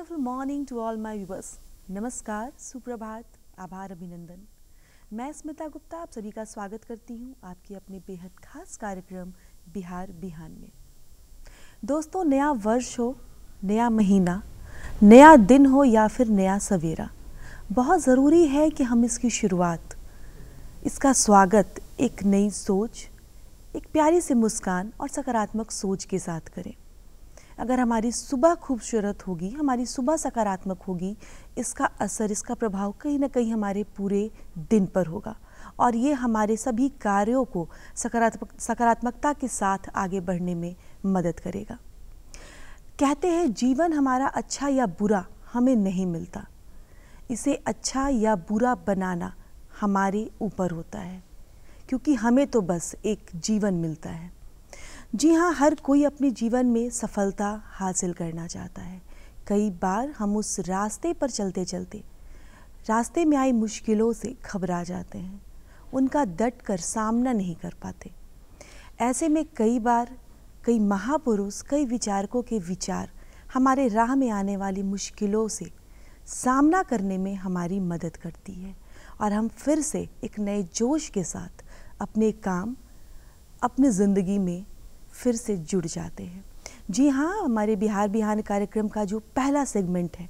wonderful morning to all my viewers नमस्कार सुप्रभात आभार अभिनंदन मैं स्मिता गुप्ता आप सभी का स्वागत करती हूँ आपके अपने बेहद खास कार्यक्रम बिहार बिहान में दोस्तों नया वर्ष हो नया महीना नया दिन हो या फिर नया सवेरा बहुत ज़रूरी है कि हम इसकी शुरुआत इसका स्वागत एक नई सोच एक प्यारी सी मुस्कान और सकारात्मक सोच के साथ करें अगर हमारी सुबह खूबसूरत होगी हमारी सुबह सकारात्मक होगी इसका असर इसका प्रभाव कहीं ना कहीं हमारे पूरे दिन पर होगा और ये हमारे सभी कार्यों को सकारात्मक सकारात्मकता के साथ आगे बढ़ने में मदद करेगा कहते हैं जीवन हमारा अच्छा या बुरा हमें नहीं मिलता इसे अच्छा या बुरा बनाना हमारे ऊपर होता है क्योंकि हमें तो बस एक जीवन मिलता है जी हाँ हर कोई अपने जीवन में सफलता हासिल करना चाहता है कई बार हम उस रास्ते पर चलते चलते रास्ते में आई मुश्किलों से घबरा जाते हैं उनका डट कर सामना नहीं कर पाते ऐसे में कई बार कई महापुरुष कई विचारकों के विचार हमारे राह में आने वाली मुश्किलों से सामना करने में हमारी मदद करती है और हम फिर से एक नए जोश के साथ अपने काम अपनी ज़िंदगी में फिर से जुड़ जाते हैं जी हाँ हमारे बिहार बिहान कार्यक्रम का जो पहला सेगमेंट है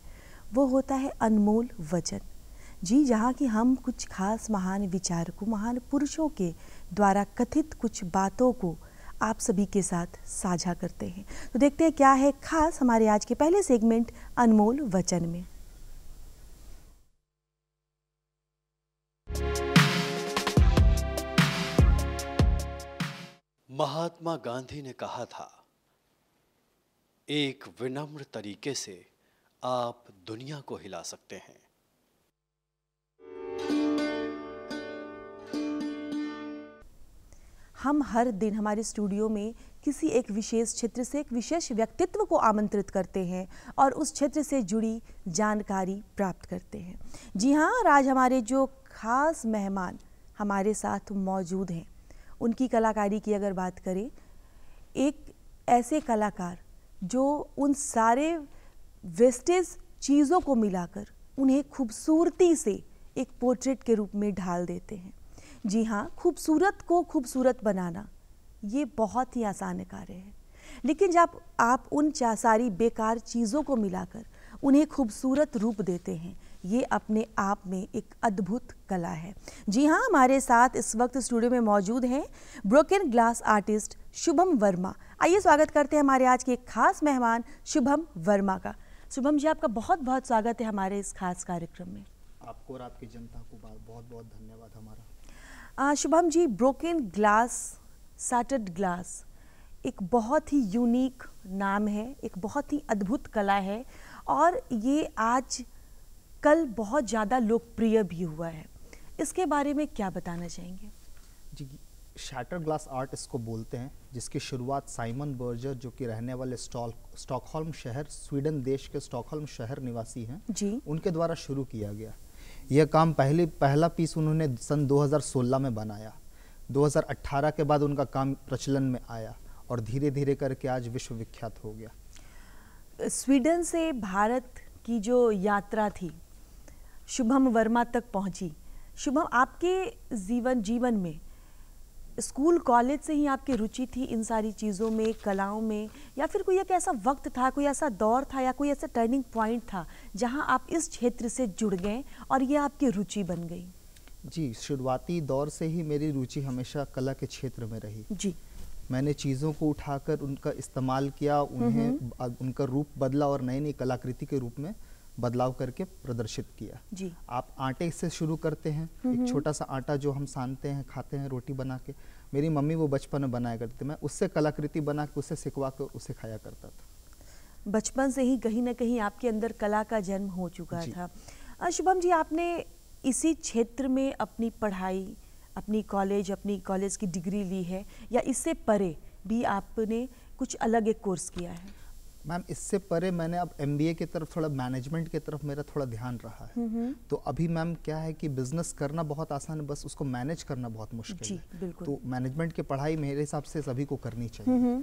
वो होता है अनमोल वचन जी जहाँ कि हम कुछ खास महान विचारकों महान पुरुषों के द्वारा कथित कुछ बातों को आप सभी के साथ साझा करते हैं तो देखते हैं क्या है खास हमारे आज के पहले सेगमेंट अनमोल वचन में महात्मा गांधी ने कहा था एक विनम्र तरीके से आप दुनिया को हिला सकते हैं हम हर दिन हमारे स्टूडियो में किसी एक विशेष क्षेत्र से एक विशेष व्यक्तित्व को आमंत्रित करते हैं और उस क्षेत्र से जुड़ी जानकारी प्राप्त करते हैं जी हाँ आज हमारे जो खास मेहमान हमारे साथ मौजूद हैं उनकी कलाकारी की अगर बात करें एक ऐसे कलाकार जो उन सारे वेस्टेज चीज़ों को मिलाकर उन्हें खूबसूरती से एक पोर्ट्रेट के रूप में ढाल देते हैं जी हाँ खूबसूरत को खूबसूरत बनाना ये बहुत ही आसान कार्य है लेकिन जब आप उन सारी बेकार चीज़ों को मिलाकर उन्हें खूबसूरत रूप देते हैं ये अपने आप में एक अद्भुत कला है जी हाँ हमारे साथ इस वक्त स्टूडियो में मौजूद हैं broken glass artist Shubham Verma आइए स्वागत करते हैं हमारे आज के एक खास मेहमान शुभम वर्मा का शुभम जी आपका बहुत बहुत स्वागत है हमारे इस खास कार्यक्रम में आपको और आपकी जनता को बहुत बहुत धन्यवाद हमारा Shubham ji broken glass shattered glass एक बहुत ही यूनिक नाम है एक बहुत ही अद्भुत कला है और ये आज कल बहुत ज़्यादा लोकप्रिय भी हुआ है इसके बारे में क्या बताना चाहेंगे जी शैटर ग्लास आर्ट इसको बोलते हैं जिसकी शुरुआत साइमन बर्जर जो कि रहने वाले स्टॉकहोल्म शहर स्वीडन देश के स्टॉकहोल्म शहर निवासी हैं जी उनके द्वारा शुरू किया गया यह काम पहले पहला पीस उन्होंने सन 2016 में बनाया 2018 के बाद उनका काम प्रचलन में आया और धीरे धीरे करके आज विश्वविख्यात हो गया स्वीडन से भारत की जो यात्रा थी शुभम वर्मा तक पहुंची शुभम आपके जीवन जीवन में स्कूल कॉलेज से ही आपकी रुचि थी इन सारी चीज़ों में कलाओं में या फिर कोई एक ऐसा वक्त था कोई ऐसा दौर था या कोई ऐसा टर्निंग पॉइंट था जहां आप इस क्षेत्र से जुड़ गए और ये आपकी रुचि बन गई जी शुरुआती दौर से ही मेरी रुचि हमेशा कला के क्षेत्र में रही जी मैंने चीज़ों को उठाकर उनका इस्तेमाल किया हम्म, उन्हें हम्म। उनका रूप बदला और नई नई कलाकृति के रूप में बदलाव करके प्रदर्शित किया जी आप आटे से शुरू करते हैं एक छोटा सा आटा जो हम सानते हैं खाते हैं रोटी बना के मेरी मम्मी वो बचपन में बनाया करती थी मैं उससे कलाकृति बना के उसे सिखवा के उसे खाया करता था बचपन से ही कहीं ना कहीं आपके अंदर कला का जन्म हो चुका था शुभम जी आपने इसी क्षेत्र में अपनी पढ़ाई अपनी कॉलेज अपनी कॉलेज की डिग्री ली है या इससे परे भी आपने कुछ अलग एक कोर्स किया है मैम इससे परे मैंने अब एम की तरफ थोड़ा मैनेजमेंट की तरफ मेरा थोड़ा ध्यान रहा है हम्म, हम्म। तो अभी मैम क्या है कि बिजनेस करना बहुत आसान है बस उसको मैनेज करना बहुत मुश्किल है तो मैनेजमेंट की पढ़ाई मेरे हिसाब से सभी को करनी चाहिए हम्म,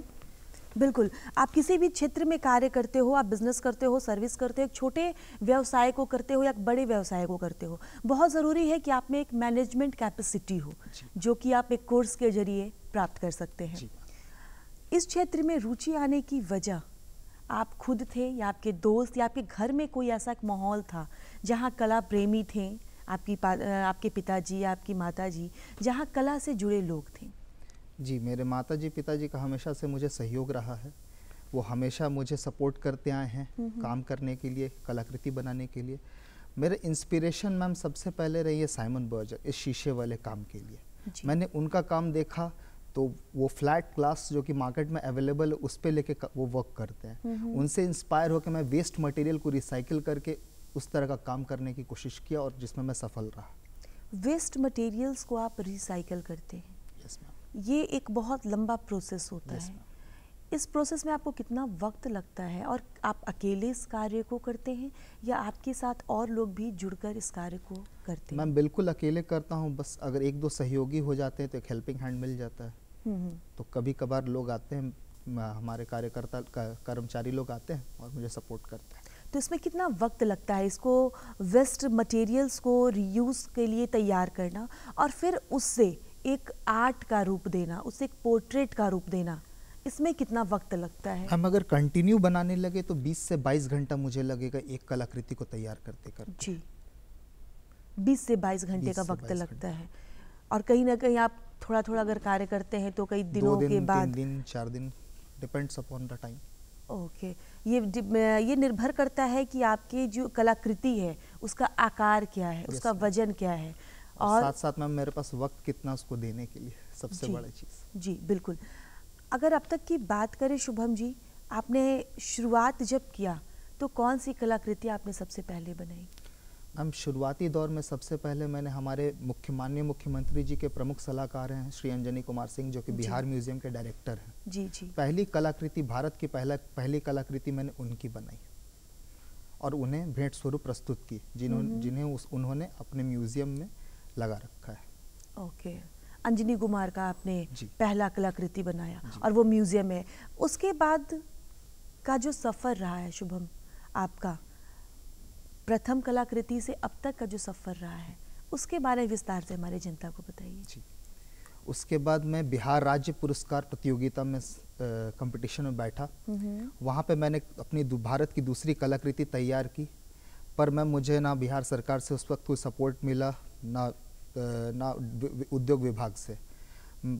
बिल्कुल आप किसी भी क्षेत्र में कार्य करते हो आप बिजनेस करते हो सर्विस करते हो एक छोटे व्यवसाय को करते हो या एक बड़े व्यवसाय को करते हो बहुत ज़रूरी है कि आप में एक मैनेजमेंट कैपेसिटी हो जो कि आप एक कोर्स के जरिए प्राप्त कर सकते हैं इस क्षेत्र में रुचि आने की वजह आप खुद थे या आपके दोस्त या आपके घर में कोई ऐसा एक माहौल था जहाँ कला प्रेमी थे आपकी आपके पिताजी या आपकी माताजी जहाँ कला से जुड़े लोग थे जी मेरे माताजी पिताजी का हमेशा से मुझे सहयोग रहा है वो हमेशा मुझे सपोर्ट करते आए हैं हम्म, हम्म। काम करने के लिए कलाकृति बनाने के लिए मेरे इंस्पिरेशन मैम सबसे पहले रही है साइमन बर्जर इस शीशे वाले काम के लिए मैंने उनका काम देखा तो वो फ्लैट क्लास जो कि मार्केट में अवेलेबल है उस पर लेके वो वर्क करते हैं उनसे इंस्पायर होकर मैं वेस्ट मटेरियल को रिसाइकिल करके उस तरह का काम करने की कोशिश किया और जिसमें मैं सफल रहा वेस्ट मटेरियल्स को आप रिसाइकिल करते हैं yes, ये एक बहुत लंबा प्रोसेस होता yes, है इस प्रोसेस में आपको कितना वक्त लगता है और आप अकेले इस कार्य को करते हैं या आपके साथ और लोग भी जुड़कर इस कार्य को करते हैं मैं बिल्कुल अकेले करता हूँ बस अगर एक दो सहयोगी हो जाते हैं तो एक हेल्पिंग हैंड मिल जाता है तो कभी कभार लोग आते हैं हमारे कार्यकर्ता कर्मचारी लोग आते हैं और मुझे सपोर्ट करते हैं तो इसमें कितना वक्त लगता है इसको वेस्ट मटेरियल्स को रीयूज़ के लिए तैयार करना और फिर उससे एक आर्ट का रूप देना उससे एक पोर्ट्रेट का रूप देना इसमें कितना वक्त लगता है हम अगर कंटिन्यू बनाने लगे तो 20 से 22 घंटा मुझे लगेगा एक कलाकृति को तैयार करते कर जी 20 से 22 घंटे का वक्त लगता है और कहीं ना कहीं आप थोड़ा थोड़ा अगर कार्य करते हैं तो कई दिनों दिन, के बाद दिन चार दिन depends upon the time okay ये ये निर्भर करता है कि आपकी जो कलाकृति है उसका आकार क्या है उसका वजन क्या है और साथ साथ में मेरे पास वक्त कितना उसको देने के लिए सबसे बड़ी चीज़ जी बिल्कुल अगर अब तक की बात करें शुभम जी आपने शुरुआत जब किया तो कौन सी कलाकृति आपने सबसे पहले बनाई हम शुरुआती दौर में सबसे पहले मैंने हमारे मुख्य माननीय मुख्यमंत्री जी के प्रमुख सलाहकार हैं श्री अंजनी कुमार सिंह जो कि बिहार म्यूजियम के डायरेक्टर हैं जी जी पहली कलाकृति भारत की पहला पहली कलाकृति मैंने उनकी बनाई और उन्हें भेंट स्वरूप प्रस्तुत की जिन्होंने हम्म। जिन्हें उस उन्होंने अपने म्यूजियम में लगा रखा है ओके अंजनी कुमार का आपने पहला कलाकृति बनाया और वो म्यूजियम है उसके बाद का जो सफ़र रहा है शुभम आपका प्रथम कलाकृति से अब तक का जो सफ़र रहा है उसके बारे में विस्तार से हमारे जनता को बताइए जी उसके बाद मैं बिहार राज्य पुरस्कार प्रतियोगिता में कंपटीशन में बैठा हम्म। वहाँ पे मैंने अपनी भारत की दूसरी कलाकृति तैयार की पर मैं मुझे ना बिहार सरकार से उस वक्त कोई सपोर्ट मिला ना ना उद्योग विभाग से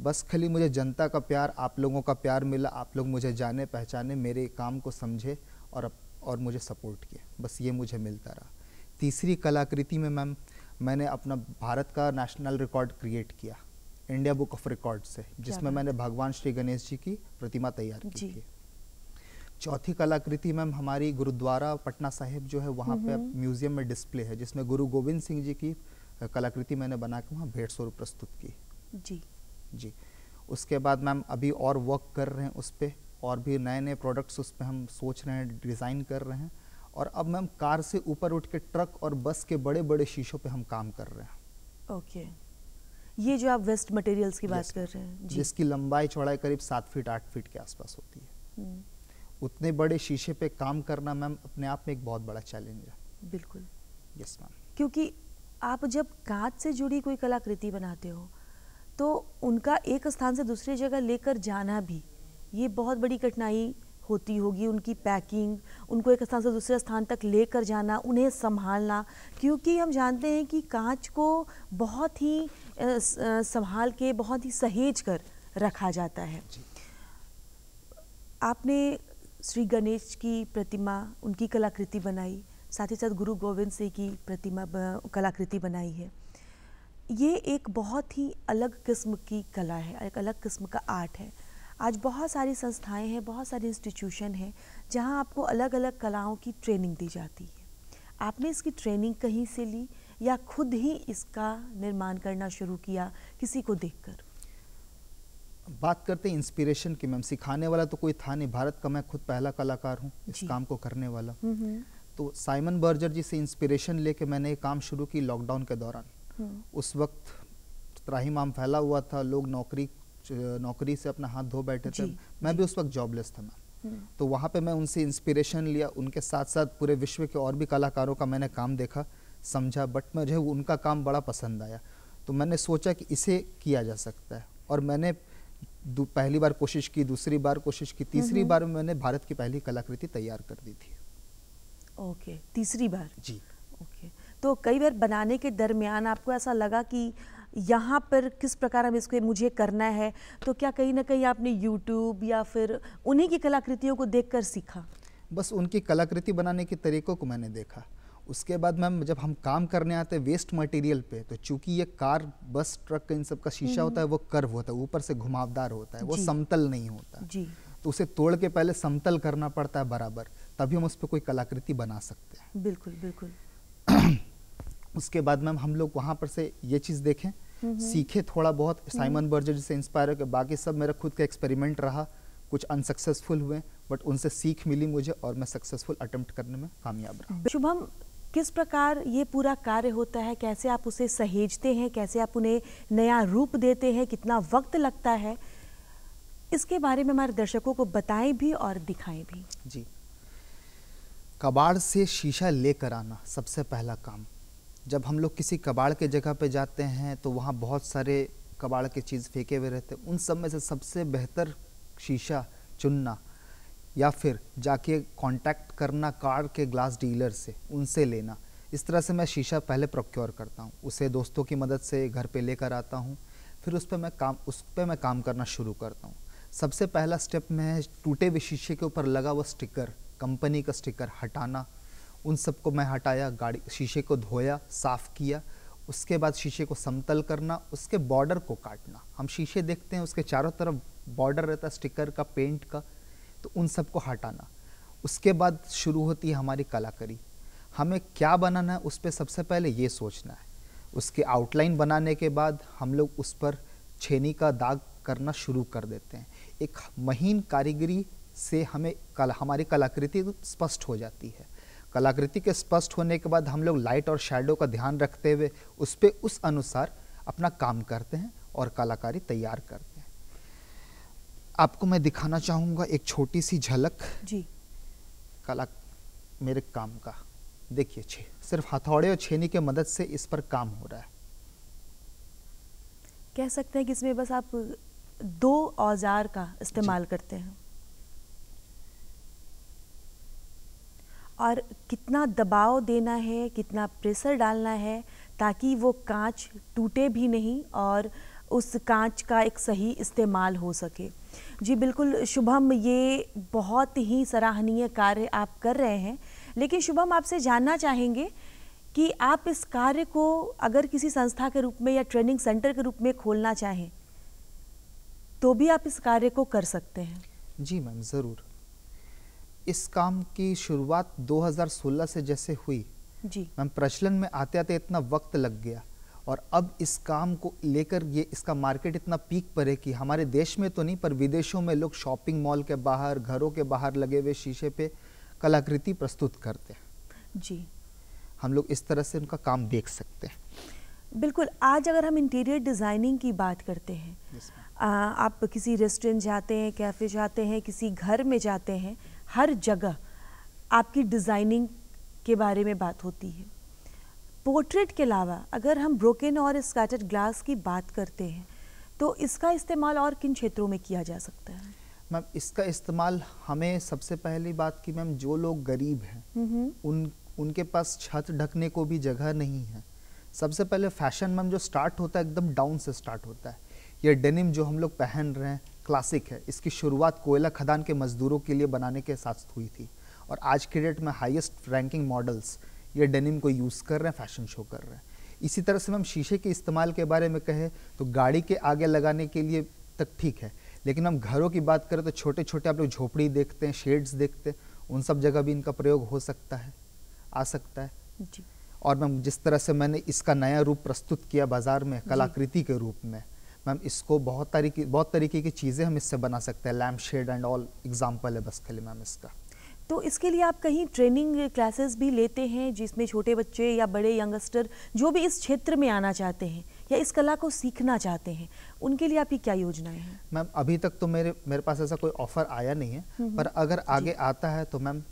बस खाली मुझे जनता का प्यार आप लोगों का प्यार मिला आप लोग मुझे जाने पहचाने मेरे काम को समझे और और मुझे सपोर्ट किया बस ये मुझे मिलता रहा तीसरी कलाकृति में मैम मैंने अपना भारत का नेशनल रिकॉर्ड क्रिएट किया इंडिया बुक ऑफ रिकॉर्ड से जिसमें मैंने भगवान श्री गणेश जी की प्रतिमा तैयार की थी चौथी कलाकृति मैम हमारी गुरुद्वारा पटना साहिब जो है वहाँ पे हम्म। म्यूजियम में डिस्प्ले है जिसमें गुरु गोविंद सिंह जी की कलाकृति मैंने बना के वहाँ भेंट स्वरूप प्रस्तुत की जी जी उसके बाद मैम अभी और वर्क कर रहे हैं उस पर और भी नए नए प्रोडक्ट्स उस पर हम सोच रहे हैं डिज़ाइन कर रहे हैं और अब मैम कार से ऊपर उठ के ट्रक और बस के बड़े बड़े शीशों पे हम काम कर रहे हैं ओके okay. ये जो आप वेस्ट मटेरियल्स की बात कर रहे हैं जी। जिसकी लंबाई चौड़ाई करीब सात फीट आठ फीट के आसपास होती है हम्म। उतने बड़े शीशे पे काम करना मैम अपने आप में एक बहुत बड़ा चैलेंज है बिल्कुल यस मैम क्योंकि आप जब कांच से जुड़ी कोई कलाकृति बनाते हो तो उनका एक स्थान से दूसरी जगह लेकर जाना भी ये बहुत बड़ी कठिनाई होती होगी उनकी पैकिंग उनको एक स्थान से दूसरे स्थान तक लेकर जाना उन्हें संभालना क्योंकि हम जानते हैं कि कांच को बहुत ही संभाल के बहुत ही सहेज कर रखा जाता है आपने श्री गणेश की प्रतिमा उनकी कलाकृति बनाई साथ ही साथ गुरु गोविंद सिंह की प्रतिमा कलाकृति बनाई है ये एक बहुत ही अलग किस्म की कला है एक अलग किस्म का आर्ट है आज बहुत सारी संस्थाएं हैं बहुत सारे इंस्टीट्यूशन हैं जहां आपको अलग अलग कलाओं की ट्रेनिंग दी जाती है आपने इसकी ट्रेनिंग कहीं से ली या खुद ही इसका निर्माण करना शुरू किया किसी को देखकर बात करते हैं इंस्पिरेशन की मैम सिखाने वाला तो कोई था नहीं भारत का मैं खुद पहला कलाकार हूँ इस काम को करने वाला हम्म, हम्म। तो साइमन बर्जर जी से इंस्पिरेशन लेके मैंने ये काम शुरू की लॉकडाउन के दौरान हम्म। उस वक्त त्राहिमाम फैला हुआ था लोग नौकरी नौकरी से अपना हाथ धो बैठे थे मैं भी उस वक्त जॉबलेस था मैं हम्म। तो वहाँ पे मैं उनसे इंस्पिरेशन लिया उनके साथ साथ पूरे विश्व के और भी कलाकारों का मैंने काम देखा समझा बट मुझे उनका काम बड़ा पसंद आया तो मैंने सोचा कि इसे किया जा सकता है और मैंने पहली बार कोशिश की दूसरी बार कोशिश की तीसरी हम्म। बार में मैंने भारत की पहली कलाकृति तैयार कर दी थी ओके तीसरी बार जी ओके तो कई बार बनाने के दरमियान आपको ऐसा लगा कि यहाँ पर किस प्रकार हम इसको मुझे करना है तो क्या कहीं ना कहीं आपने यूट्यूब या फिर उन्हीं की कलाकृतियों को देख सीखा बस उनकी कलाकृति बनाने के तरीक़ों को मैंने देखा उसके बाद मैम जब हम काम करने आते वेस्ट मटेरियल पे तो चूंकि ये कार बस ट्रक इन सब का शीशा होता है हम्म। वो कर्व होता है ऊपर से घुमावदार होता है वो समतल नहीं होता जी तो उसे तोड़ के पहले समतल करना पड़ता है बराबर तभी हम उस पर कोई कलाकृति बना सकते हैं बिल्कुल बिल्कुल उसके बाद मैम हम लोग वहाँ पर से ये चीज़ देखें सीखे थोड़ा बहुत हम्म। साइमन बर्जर जिसे इंस्पायर होकर बाकी सब मेरा खुद का एक्सपेरिमेंट रहा कुछ अनसक्सेसफुल हुए बट उनसे सीख मिली मुझे और मैं सक्सेसफुल अटेम्प्ट करने में कामयाब रहा शुभम किस प्रकार ये पूरा कार्य होता है कैसे आप उसे सहेजते हैं कैसे आप उन्हें नया रूप देते हैं कितना वक्त लगता है इसके बारे में हमारे दर्शकों को बताएं भी और दिखाएं भी जी कबाड़ से शीशा लेकर आना सबसे पहला काम जब हम लोग किसी कबाड़ के जगह पे जाते हैं तो वहाँ बहुत सारे कबाड़ के चीज़ फेंके हुए रहते हैं उन सब में से सबसे बेहतर शीशा चुनना या फिर जाके कांटेक्ट करना कार के ग्लास डीलर से उनसे लेना इस तरह से मैं शीशा पहले प्रोक्योर करता हूँ उसे दोस्तों की मदद से घर पे लेकर आता हूँ फिर उस पर मैं काम उस पर मैं काम करना शुरू करता हूँ सबसे पहला स्टेप में है टूटे हुए शीशे के ऊपर लगा हुआ स्टिकर कंपनी का स्टिकर हटाना उन सबको मैं हटाया गाड़ी शीशे को धोया साफ़ किया उसके बाद शीशे को समतल करना उसके बॉर्डर को काटना हम शीशे देखते हैं उसके चारों तरफ बॉर्डर रहता है स्टिकर का पेंट का तो उन सबको हटाना उसके बाद शुरू होती है हमारी कलाकारी हमें क्या बनाना है उस पर सबसे पहले ये सोचना है उसके आउटलाइन बनाने के बाद हम लोग उस पर छेनी का दाग करना शुरू कर देते हैं एक महीन कारीगरी से हमें कला हमारी कलाकृति तो स्पष्ट हो जाती है कलाकृति के स्पष्ट होने के बाद हम लोग लाइट और शैडो का ध्यान रखते हुए उस पर उस अनुसार अपना काम करते हैं और कलाकारी तैयार करते हैं आपको मैं दिखाना चाहूँगा एक छोटी सी झलक जी कला मेरे काम का देखिए छे सिर्फ हथौड़े और छेनी के मदद से इस पर काम हो रहा है कह सकते हैं कि इसमें बस आप दो औजार का इस्तेमाल करते हैं और कितना दबाव देना है कितना प्रेशर डालना है ताकि वो कांच टूटे भी नहीं और उस कांच का एक सही इस्तेमाल हो सके जी बिल्कुल शुभम ये बहुत ही सराहनीय कार्य आप कर रहे हैं लेकिन शुभम आपसे जानना चाहेंगे कि आप इस कार्य को अगर किसी संस्था के रूप में या ट्रेनिंग सेंटर के रूप में खोलना चाहें तो भी आप इस कार्य को कर सकते हैं जी मैम ज़रूर इस काम की शुरुआत 2016 से जैसे हुई जी मैम प्रचलन में आते आते इतना वक्त लग गया और अब इस काम को लेकर ये इसका मार्केट इतना पीक पर है कि हमारे देश में तो नहीं पर विदेशों में लोग शॉपिंग मॉल के बाहर घरों के बाहर लगे हुए शीशे पे कलाकृति प्रस्तुत करते हैं जी हम लोग इस तरह से उनका काम देख सकते हैं बिल्कुल आज अगर हम इंटीरियर डिज़ाइनिंग की बात करते हैं आ, आप किसी रेस्टोरेंट जाते हैं कैफ़े जाते हैं किसी घर में जाते हैं हर जगह आपकी डिज़ाइनिंग के बारे में बात होती है पोर्ट्रेट के अलावा अगर हम ब्रोकन और स्कैटर्ड ग्लास की बात करते हैं तो इसका इस्तेमाल और किन क्षेत्रों में किया जा सकता है मैम इसका इस्तेमाल हमें सबसे पहली बात की मैम जो लोग गरीब हैं उन उनके पास छत ढकने को भी जगह नहीं है सबसे पहले फैशन मैम जो स्टार्ट होता है एकदम डाउन से स्टार्ट होता है ये डेनिम जो हम लोग पहन रहे हैं क्लासिक है इसकी शुरुआत कोयला खदान के मजदूरों के लिए बनाने के साथ हुई थी और आज के डेट में हाईएस्ट रैंकिंग मॉडल्स ये डेनिम को यूज़ कर रहे हैं फैशन शो कर रहे हैं इसी तरह से हम शीशे के इस्तेमाल के बारे में कहें तो गाड़ी के आगे लगाने के लिए तक ठीक है लेकिन हम घरों की बात करें तो छोटे छोटे आप लोग झोपड़ी देखते हैं शेड्स देखते हैं उन सब जगह भी इनका प्रयोग हो सकता है आ सकता है जी। और मैम जिस तरह से मैंने इसका नया रूप प्रस्तुत किया बाजार में कलाकृति के रूप में मैम इसको बहुत तरीके बहुत तरीके की चीज़ें हम इससे बना सकते हैं lamp shade and all example है बस खाली मैम इसका तो इसके लिए आप कहीं ट्रेनिंग क्लासेस भी लेते हैं जिसमें छोटे बच्चे या बड़े यंगस्टर जो भी इस क्षेत्र में आना चाहते हैं या इस कला को सीखना चाहते हैं उनके लिए आपकी क्या योजनाएं हैं मैम अभी तक तो मेरे मेरे पास ऐसा कोई ऑफर आया नहीं है हम्म, पर हम्म। अगर आगे आता है तो ma'am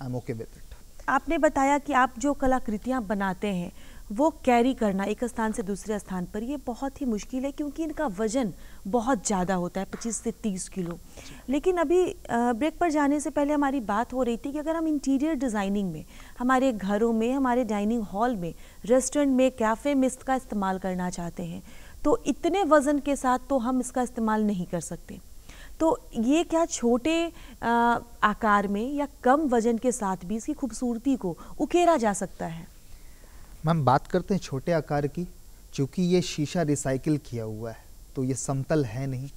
I am okay with it आपने बताया कि आप जो कलाकृतियाँ बनाते हैं वो कैरी करना एक स्थान से दूसरे स्थान पर ये बहुत ही मुश्किल है क्योंकि इनका वज़न बहुत ज़्यादा होता है 25 से 30 किलो लेकिन अभी ब्रेक पर जाने से पहले हमारी बात हो रही थी कि अगर हम इंटीरियर डिज़ाइनिंग में हमारे घरों में हमारे डाइनिंग हॉल में रेस्टोरेंट में कैफ़े में इसका इस्तेमाल करना चाहते हैं तो इतने वज़न के साथ तो हम इसका इस्तेमाल नहीं कर सकते तो ये क्या छोटे आकार में या कम वज़न के साथ भी इसकी खूबसूरती को उकेरा जा सकता है मैम बात करते हैं छोटे आकार की चूँकि ये शीशा रिसाइकिल किया हुआ है तो ये समतल है नहीं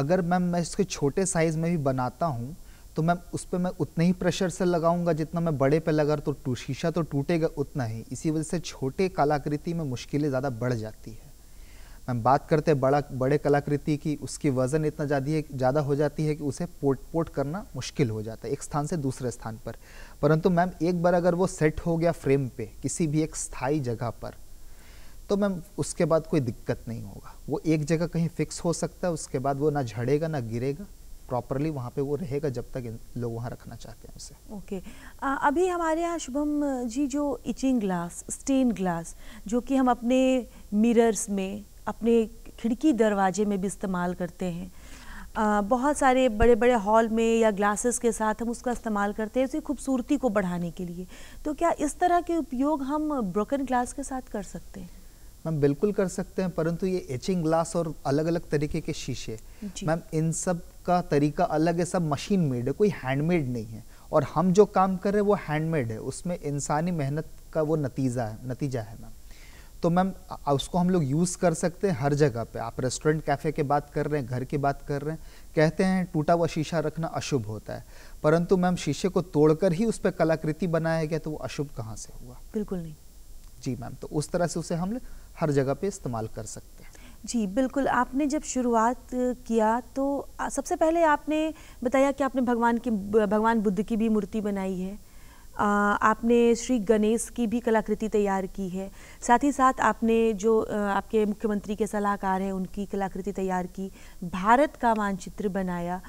अगर मैम मैं इसके छोटे साइज़ में भी बनाता हूँ तो मैम उस पर मैं उतने ही प्रेशर से लगाऊंगा जितना मैं बड़े पे लगा तो शीशा तो टूटेगा उतना ही इसी वजह से छोटे कलाकृति में मुश्किलें ज़्यादा बढ़ जाती है हम बात करते हैं बड़ा बड़े कलाकृति की उसकी वज़न इतना ज़्यादा ज़्यादा हो जाती है कि उसे पोर्ट पोर्ट करना मुश्किल हो जाता है एक स्थान से दूसरे स्थान पर परंतु मैम एक बार अगर वो सेट हो गया फ्रेम पे किसी भी एक स्थायी जगह पर तो मैम उसके बाद कोई दिक्कत नहीं होगा वो एक जगह कहीं फिक्स हो सकता है उसके बाद वो ना झड़ेगा ना गिरेगा प्रॉपरली वहाँ पे वो रहेगा जब तक लोग वहाँ रखना चाहते हैं उसे ओके okay. अभी हमारे यहाँ शुभम जी जो इचिंग ग्लास स्टेन ग्लास जो कि हम अपने मिरर्स में अपने खिड़की दरवाजे में भी इस्तेमाल करते हैं आ, बहुत सारे बड़े बड़े हॉल में या ग्लासेस के साथ हम उसका इस्तेमाल करते हैं उसकी खूबसूरती को बढ़ाने के लिए तो क्या इस तरह के उपयोग हम ब्रोकन ग्लास के साथ कर सकते हैं मैम बिल्कुल कर सकते हैं परंतु ये एचिंग ग्लास और अलग अलग तरीके के शीशे मैम इन सब का तरीका अलग है सब मशीन मेड है कोई हैंडमेड नहीं है और हम जो काम कर रहे हैं वो हैंडमेड है उसमें इंसानी मेहनत का वो नतीजा है नतीजा है मैम तो मैम उसको हम लोग यूज़ कर सकते हैं हर जगह पे आप रेस्टोरेंट कैफ़े की बात कर रहे हैं घर की बात कर रहे हैं कहते हैं टूटा हुआ शीशा रखना अशुभ होता है परंतु मैम शीशे को तोड़कर ही उस पर कलाकृति बनाया गया तो वो अशुभ कहाँ से हुआ बिल्कुल नहीं जी मैम तो उस तरह से उसे हम हर जगह पे इस्तेमाल कर सकते हैं जी बिल्कुल आपने जब शुरुआत किया तो सबसे पहले आपने बताया कि आपने भगवान की भगवान बुद्ध की भी मूर्ति बनाई है आपने श्री गणेश की भी कलाकृति तैयार की है साथ ही साथ आपने जो आपके मुख्यमंत्री के सलाहकार हैं उनकी कलाकृति तैयार की भारत का मानचित्र बनाया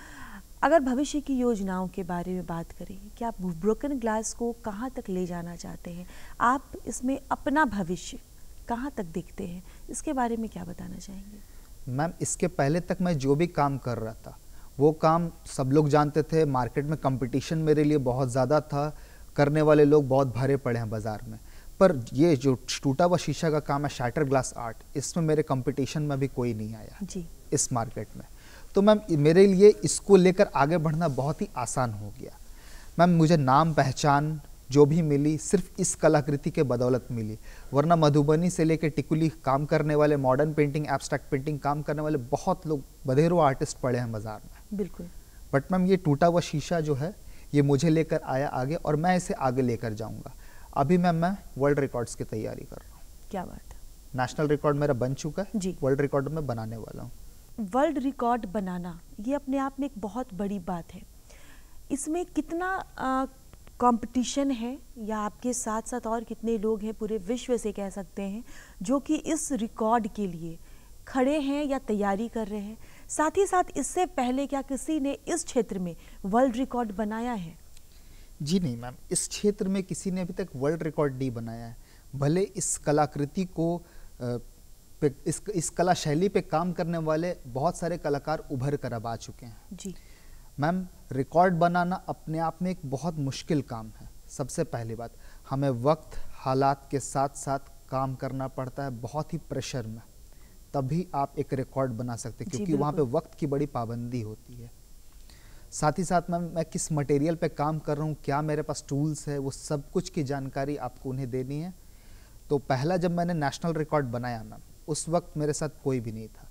अगर भविष्य की योजनाओं के बारे में बात करें कि आप ब्रोकन ग्लास को कहाँ तक ले जाना चाहते हैं आप इसमें अपना भविष्य कहाँ तक देखते हैं इसके बारे में क्या बताना चाहेंगे मैम इसके पहले तक मैं जो भी काम कर रहा था वो काम सब लोग जानते थे मार्केट में कंपटीशन मेरे लिए बहुत ज़्यादा था करने वाले लोग बहुत भरे पड़े हैं बाज़ार में पर ये जो टूटा हुआ शीशा का काम है शैटर ग्लास आर्ट इसमें मेरे कंपटीशन में भी कोई नहीं आया जी इस मार्केट में तो मैम मेरे लिए इसको लेकर आगे बढ़ना बहुत ही आसान हो गया मैम मुझे नाम पहचान जो भी मिली सिर्फ इस कलाकृति के बदौलत मिली वरना मधुबनी से लेकर टिकुली काम करने वाले मॉडर्न पेंटिंग एब्स्ट्रैक्ट पेंटिंग काम करने वाले बहुत लोग बधेरों आर्टिस्ट पड़े हैं बाजार में बिल्कुल बट मैम ये टूटा हुआ शीशा जो है ये मुझे लेकर आया आगे और मैं इसे आगे लेकर जाऊंगा अभी मैम मैं वर्ल्ड रिकॉर्ड्स की तैयारी कर रहा हूँ क्या बात है नेशनल रिकॉर्ड मेरा बन चुका है जी वर्ल्ड रिकॉर्ड में बनाने वाला हूँ वर्ल्ड रिकॉर्ड बनाना ये अपने आप में एक बहुत बड़ी बात है इसमें कितना कंपटीशन है या आपके साथ साथ और कितने लोग हैं पूरे विश्व से कह सकते हैं जो कि इस रिकॉर्ड के लिए खड़े हैं या तैयारी कर रहे हैं साथ ही साथ इससे पहले क्या किसी ने इस क्षेत्र में वर्ल्ड रिकॉर्ड बनाया है जी नहीं मैम इस क्षेत्र में किसी ने अभी तक वर्ल्ड रिकॉर्ड नहीं बनाया है भले इस कलाकृति को पे, इस इस कला शैली पे काम करने वाले बहुत सारे कलाकार उभर कर अब आ चुके हैं जी मैम रिकॉर्ड बनाना अपने आप में एक बहुत मुश्किल काम है सबसे पहली बात हमें वक्त हालात के साथ साथ काम करना पड़ता है बहुत ही प्रेशर में तभी आप एक रिकॉर्ड बना सकते हैं क्योंकि वहाँ पे वक्त की बड़ी पाबंदी होती है साथ ही साथ मैम मैं किस मटेरियल पे काम कर रहा हूँ क्या मेरे पास टूल्स है वो सब कुछ की जानकारी आपको उन्हें देनी है तो पहला जब मैंने नेशनल रिकॉर्ड बनाया मैम उस वक्त मेरे साथ कोई भी नहीं था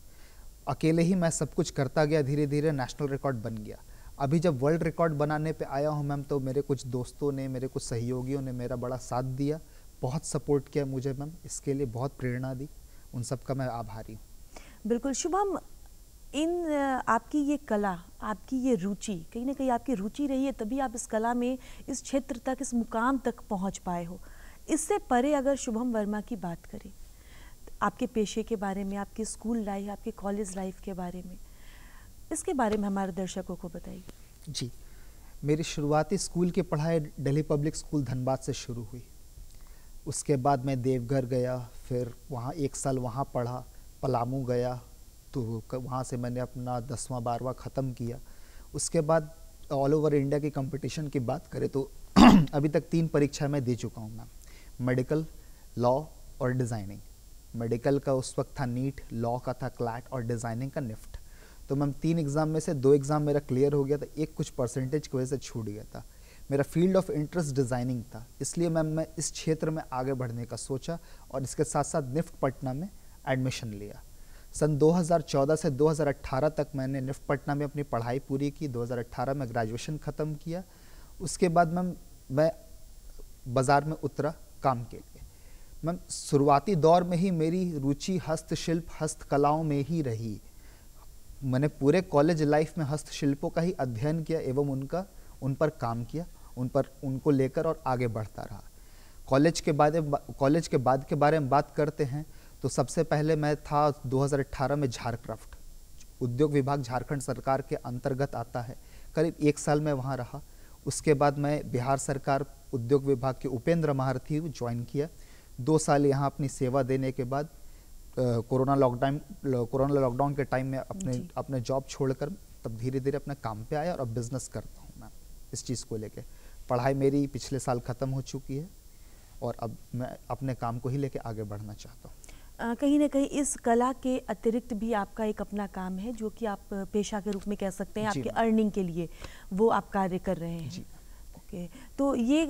अकेले ही मैं सब कुछ करता गया धीरे धीरे नेशनल रिकॉर्ड बन गया अभी जब वर्ल्ड रिकॉर्ड बनाने पे आया हूँ मैम तो मेरे कुछ दोस्तों ने मेरे कुछ सहयोगियों ने मेरा बड़ा साथ दिया बहुत सपोर्ट किया मुझे मैम इसके लिए बहुत प्रेरणा दी उन सब का मैं आभारी हूँ बिल्कुल शुभम इन आपकी ये कला आपकी ये रुचि कहीं ना कहीं आपकी रुचि रही है तभी आप इस कला में इस क्षेत्र तक इस मुकाम तक पहुंच पाए हो इससे परे अगर शुभम वर्मा की बात करें आपके पेशे के बारे में आपकी स्कूल लाइफ आपके कॉलेज लाइफ के बारे में इसके बारे में हमारे दर्शकों को बताइए जी मेरी शुरुआती स्कूल की पढ़ाई दिल्ली पब्लिक स्कूल धनबाद से शुरू हुई उसके बाद मैं देवघर गया फिर वहाँ एक साल वहाँ पढ़ा पलामू गया तो वहाँ से मैंने अपना दसवां बारवा ख़त्म किया उसके बाद ऑल ओवर इंडिया की कंपटीशन की बात करें तो अभी तक तीन परीक्षाएं मैं दे चुका हूँ मैम मेडिकल लॉ और डिज़ाइनिंग मेडिकल का उस वक्त था नीट लॉ का था क्लैट और डिज़ाइनिंग का निफ्ट तो मैम तीन एग्ज़ाम में से दो एग्ज़ाम मेरा क्लियर हो गया था एक कुछ परसेंटेज की वजह से छूट गया था मेरा फील्ड ऑफ इंटरेस्ट डिज़ाइनिंग था इसलिए मैम मैं इस क्षेत्र में आगे बढ़ने का सोचा और इसके साथ साथ निफ्ट पटना में एडमिशन लिया सन 2014 से 2018 तक मैंने निफ्ट पटना में अपनी पढ़ाई पूरी की 2018 में ग्रेजुएशन ख़त्म किया उसके बाद मैम मैं बाज़ार में उतरा काम के लिए मैम शुरुआती दौर में ही मेरी रुचि हस्तशिल्प हस्तकलाओं में ही रही मैंने पूरे कॉलेज लाइफ में हस्तशिल्पों का ही अध्ययन किया एवं उनका उन पर काम किया उन पर उनको लेकर और आगे बढ़ता रहा कॉलेज के बाद कॉलेज के बाद के बारे में बात करते हैं तो सबसे पहले मैं था 2018 में झारक्राफ्ट उद्योग विभाग झारखंड सरकार के अंतर्गत आता है करीब एक साल में वहाँ रहा उसके बाद मैं बिहार सरकार उद्योग विभाग के उपेंद्र महारथी ज्वाइन किया दो साल यहाँ अपनी सेवा देने के बाद कोरोना लॉकडाउन कोरोना लॉकडाउन के टाइम में अपने अपने जॉब छोड़कर तब धीरे धीरे अपने काम पे आया और अब बिज़नेस करता हूँ मैं इस चीज़ को लेके पढ़ाई मेरी पिछले साल ख़त्म हो चुकी है और अब मैं अपने काम को ही लेके आगे बढ़ना चाहता हूँ कहीं ना कहीं इस कला के अतिरिक्त भी आपका एक अपना काम है जो कि आप पेशा के रूप में कह सकते हैं आपके अर्निंग के लिए वो आप कार्य कर रहे हैं ओके तो ये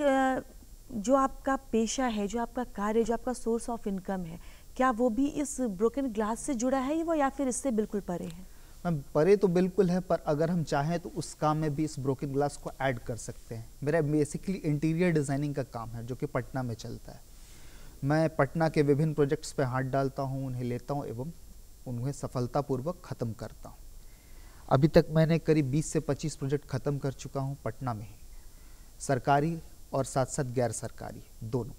जो आपका पेशा है जो आपका कार्य जो आपका सोर्स ऑफ इनकम है क्या वो भी इस ब्रोकन ग्लास से जुड़ा है वो या फिर इससे बिल्कुल परे है मैम परे तो बिल्कुल है पर अगर हम चाहें तो उस काम में भी इस ब्रोकन ग्लास को ऐड कर सकते हैं मेरा बेसिकली इंटीरियर डिज़ाइनिंग का काम है जो कि पटना में चलता है मैं पटना के विभिन्न प्रोजेक्ट्स पर हाथ डालता हूँ उन्हें लेता हूँ एवं उन्हें सफलतापूर्वक ख़त्म करता हूँ अभी तक मैंने करीब 20 से 25 प्रोजेक्ट ख़त्म कर चुका हूँ पटना में ही सरकारी और साथ साथ गैर सरकारी दोनों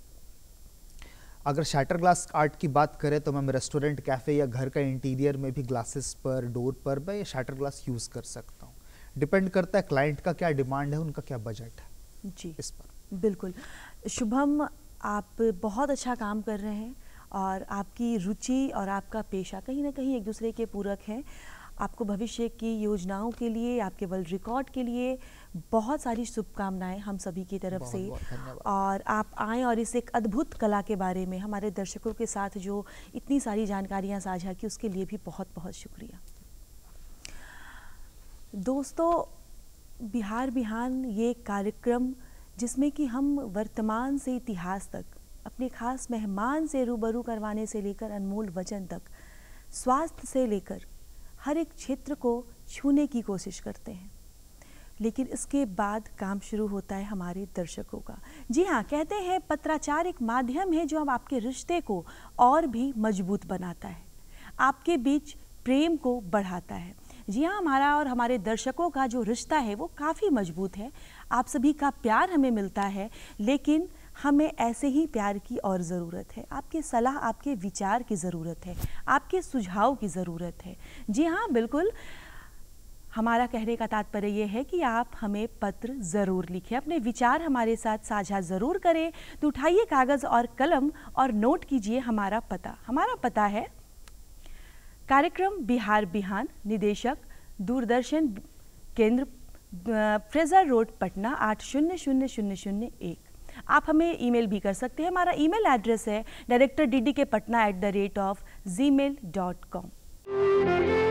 अगर शैटर ग्लास आर्ट की बात करें तो मैं रेस्टोरेंट कैफ़े या घर का इंटीरियर में भी ग्लासेस पर डोर पर मैं शैटर ग्लास यूज़ कर सकता हूँ डिपेंड करता है क्लाइंट का क्या डिमांड है उनका क्या बजट है जी इस पर बिल्कुल शुभम आप बहुत अच्छा काम कर रहे हैं और आपकी रुचि और आपका पेशा कहीं ना कहीं एक दूसरे के पूरक हैं आपको भविष्य की योजनाओं के लिए आपके वर्ल्ड रिकॉर्ड के लिए बहुत सारी शुभकामनाएं हम सभी की तरफ से और आप आएँ और इस एक अद्भुत कला के बारे में हमारे दर्शकों के साथ जो इतनी सारी जानकारियां साझा की उसके लिए भी बहुत बहुत शुक्रिया दोस्तों बिहार बिहान ये कार्यक्रम जिसमें कि हम वर्तमान से इतिहास तक अपने खास मेहमान से रूबरू करवाने से लेकर अनमोल वचन तक स्वास्थ्य से लेकर हर एक क्षेत्र को छूने की कोशिश करते हैं लेकिन इसके बाद काम शुरू होता है हमारे दर्शकों का जी हाँ कहते हैं पत्राचार एक माध्यम है जो हम आपके रिश्ते को और भी मजबूत बनाता है आपके बीच प्रेम को बढ़ाता है जी हाँ हमारा और हमारे दर्शकों का जो रिश्ता है वो काफ़ी मजबूत है आप सभी का प्यार हमें मिलता है लेकिन हमें ऐसे ही प्यार की और ज़रूरत है आपके सलाह आपके विचार की ज़रूरत है आपके सुझाव की ज़रूरत है जी हाँ बिल्कुल हमारा कहने का तात्पर्य यह है कि आप हमें पत्र ज़रूर लिखें अपने विचार हमारे साथ साझा ज़रूर करें तो उठाइए कागज़ और कलम और नोट कीजिए हमारा पता हमारा पता है कार्यक्रम बिहार बिहान निदेशक दूरदर्शन केंद्र फ्रेजर रोड पटना आठ शून्य शून्य शून्य शून्य एक आप हमें ईमेल भी कर सकते हैं हमारा ईमेल एड्रेस है director D D K Patna at the rate of gmail dot com